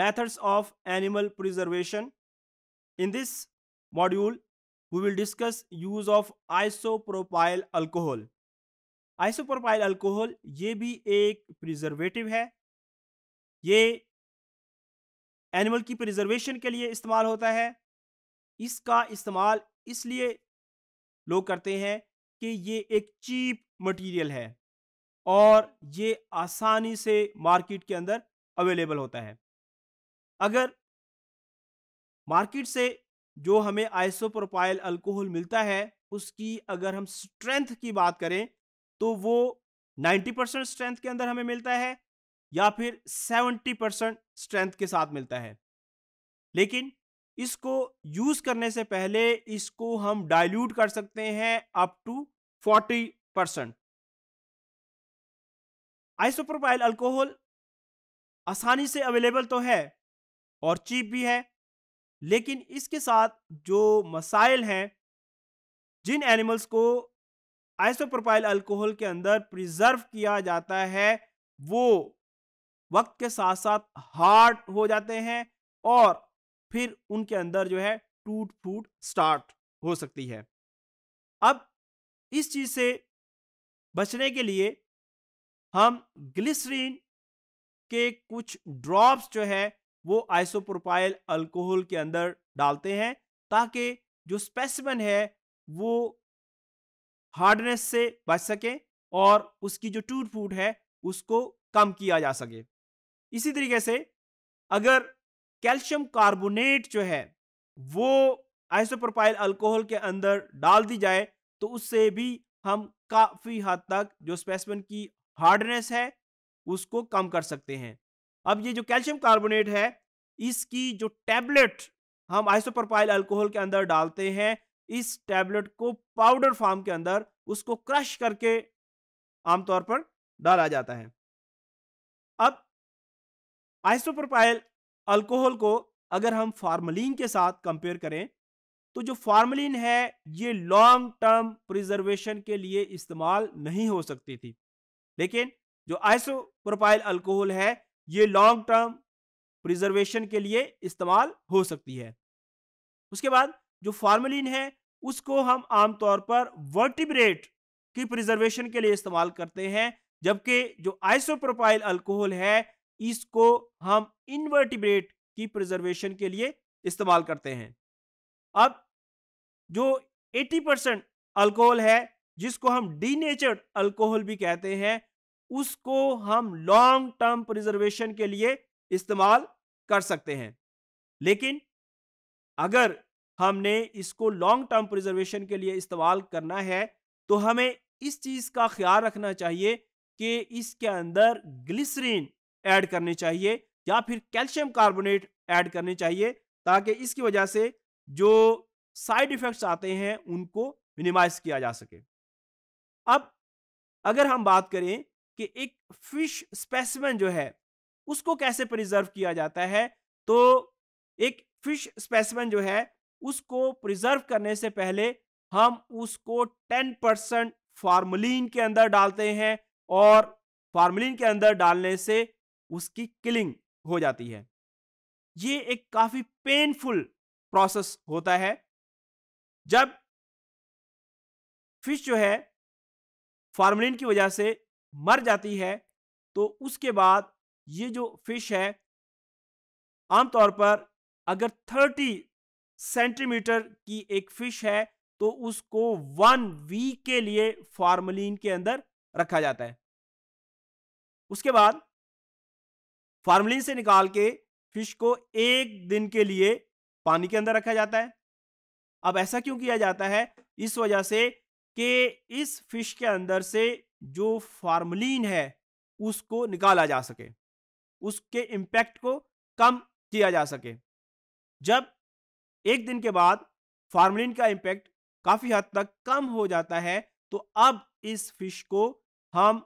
methods of animal preservation in this module we will discuss use of isopropyl alcohol isopropyl alcohol ये भी एक preservative है ये animal की प्रिजर्वेशन के लिए इस्तेमाल होता है इसका इस्तेमाल इसलिए लोग करते हैं कि ये एक चीप मटेरियल है और ये आसानी से मार्केट के अंदर अवेलेबल होता है अगर मार्केट से जो हमें आइसोप्रोपाइल अल्कोहल मिलता है उसकी अगर हम स्ट्रेंथ की बात करें तो वो 90 परसेंट स्ट्रेंथ के अंदर हमें मिलता है या फिर 70 परसेंट स्ट्रेंथ के साथ मिलता है लेकिन इसको यूज करने से पहले इसको हम डाइल्यूट कर सकते हैं up to 40 percent isopropyl alcohol आसानी से अवेलेबल तो है और चीप भी है लेकिन इसके साथ जो मसाइल हैं जिन एनिमल्स को आइसोप्रोपाइल अल्कोहल के अंदर प्रिजर्व किया जाता है वो वक्त के साथ साथ हार्ड हो जाते हैं और फिर उनके अंदर जो है टूट फूट स्टार्ट हो सकती है अब इस चीज़ से बचने के लिए हम ग्लिसरीन के कुछ ड्रॉप्स जो है वो आइसोप्रोपाइल अल्कोहल के अंदर डालते हैं ताकि जो स्पेसिमन है वो हार्डनेस से बच सके और उसकी जो टूट फूट है उसको कम किया जा सके इसी तरीके से अगर कैल्शियम कार्बोनेट जो है वो आइसोप्रोपाइल अल्कोहल के अंदर डाल दी जाए तो उससे भी हम काफ़ी हद तक जो स्पेसिमन की हार्डनेस है उसको कम कर सकते हैं अब ये जो कैल्शियम कार्बोनेट है इसकी जो टैबलेट हम आइसोप्रोपाइल अल्कोहल के अंदर डालते हैं इस टैबलेट को पाउडर फॉर्म के अंदर उसको क्रश करके आमतौर पर डाला जाता है अब आइसोप्रोपाइल अल्कोहल को अगर हम फार्मलिन के साथ कंपेयर करें तो जो फार्मलिन है ये लॉन्ग टर्म प्रिजर्वेशन के लिए इस्तेमाल नहीं हो सकती थी लेकिन जो आइसोप्रोपाइल अल्कोहल है ये लॉन्ग टर्म प्रिजर्वेशन के लिए इस्तेमाल हो सकती है उसके बाद जो फार्मलिन है उसको हम आमतौर पर वर्टिब्रेट की प्रिजर्वेशन के लिए इस्तेमाल करते हैं जबकि जो आइसोप्रोपाइल अल्कोहल है इसको हम इनवर्टिब्रेट की प्रिजर्वेशन के लिए इस्तेमाल करते हैं अब जो 80 परसेंट अल्कोहल है जिसको हम डीनेचर्ड अल्कोहल भी कहते हैं उसको हम लॉन्ग टर्म प्रिजर्वेशन के लिए इस्तेमाल कर सकते हैं लेकिन अगर हमने इसको लॉन्ग टर्म प्रिजर्वेशन के लिए इस्तेमाल करना है तो हमें इस चीज़ का ख्याल रखना चाहिए कि इसके अंदर ग्लिसरीन ऐड करनी चाहिए या फिर कैल्शियम कार्बोनेट ऐड करनी चाहिए ताकि इसकी वजह से जो साइड इफ़ेक्ट्स आते हैं उनको मिनिमाइज किया जा सके अब अगर हम बात करें कि एक फिश स्पेसिमन जो है उसको कैसे प्रिजर्व किया जाता है तो एक फिश स्पेसिमन जो है उसको प्रिजर्व करने से पहले हम उसको टेन परसेंट फार्मलिन के अंदर डालते हैं और फार्मलिन के अंदर डालने से उसकी किलिंग हो जाती है ये एक काफ़ी पेनफुल प्रोसेस होता है जब फिश जो है फार्मलिन की वजह से मर जाती है तो उसके बाद ये जो फिश है आमतौर पर अगर थर्टी सेंटीमीटर की एक फिश है तो उसको वन वीक के लिए फार्मलिन के अंदर रखा जाता है उसके बाद फार्मलिन से निकाल के फिश को एक दिन के लिए पानी के अंदर रखा जाता है अब ऐसा क्यों किया जाता है इस वजह से कि इस फिश के अंदर से जो फार्मलिन है उसको निकाला जा सके उसके इम्पैक्ट को कम किया जा सके जब एक दिन के बाद फार्मलिन का इम्पैक्ट काफ़ी हद तक कम हो जाता है तो अब इस फिश को हम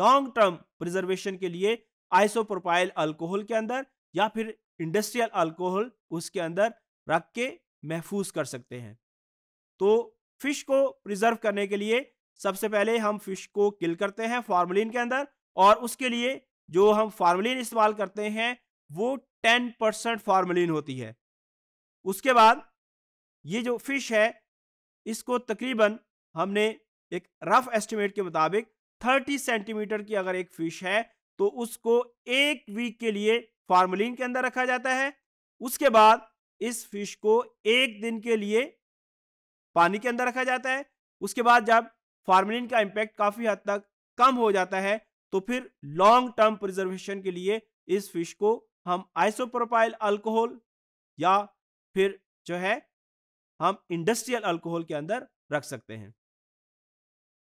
लॉन्ग टर्म प्रिजर्वेशन के लिए आइसोप्रोपाइल अल्कोहल के अंदर या फिर इंडस्ट्रियल अल्कोहल उसके अंदर रख के महफूज कर सकते हैं तो फिश को प्रिजर्व करने के लिए सबसे पहले हम फिश को किल करते हैं फार्मोलिन के अंदर और उसके लिए जो हम फार्मोलिन इस्तेमाल करते हैं वो टेन परसेंट फार्मोलिन होती है उसके बाद ये जो फिश है इसको तकरीबन हमने एक रफ एस्टिमेट के मुताबिक थर्टी सेंटीमीटर की अगर एक फिश है तो उसको एक वीक के लिए फार्मोलिन के अंदर रखा जाता है उसके बाद इस फिश को एक दिन के लिए पानी के अंदर रखा जाता है उसके बाद जब फार्मिलिन का इम्पैक्ट काफ़ी हद तक कम हो जाता है तो फिर लॉन्ग टर्म प्रिजर्वेशन के लिए इस फिश को हम आइसोप्रोपाइल अल्कोहल या फिर जो है हम इंडस्ट्रियल अल्कोहल के अंदर रख सकते हैं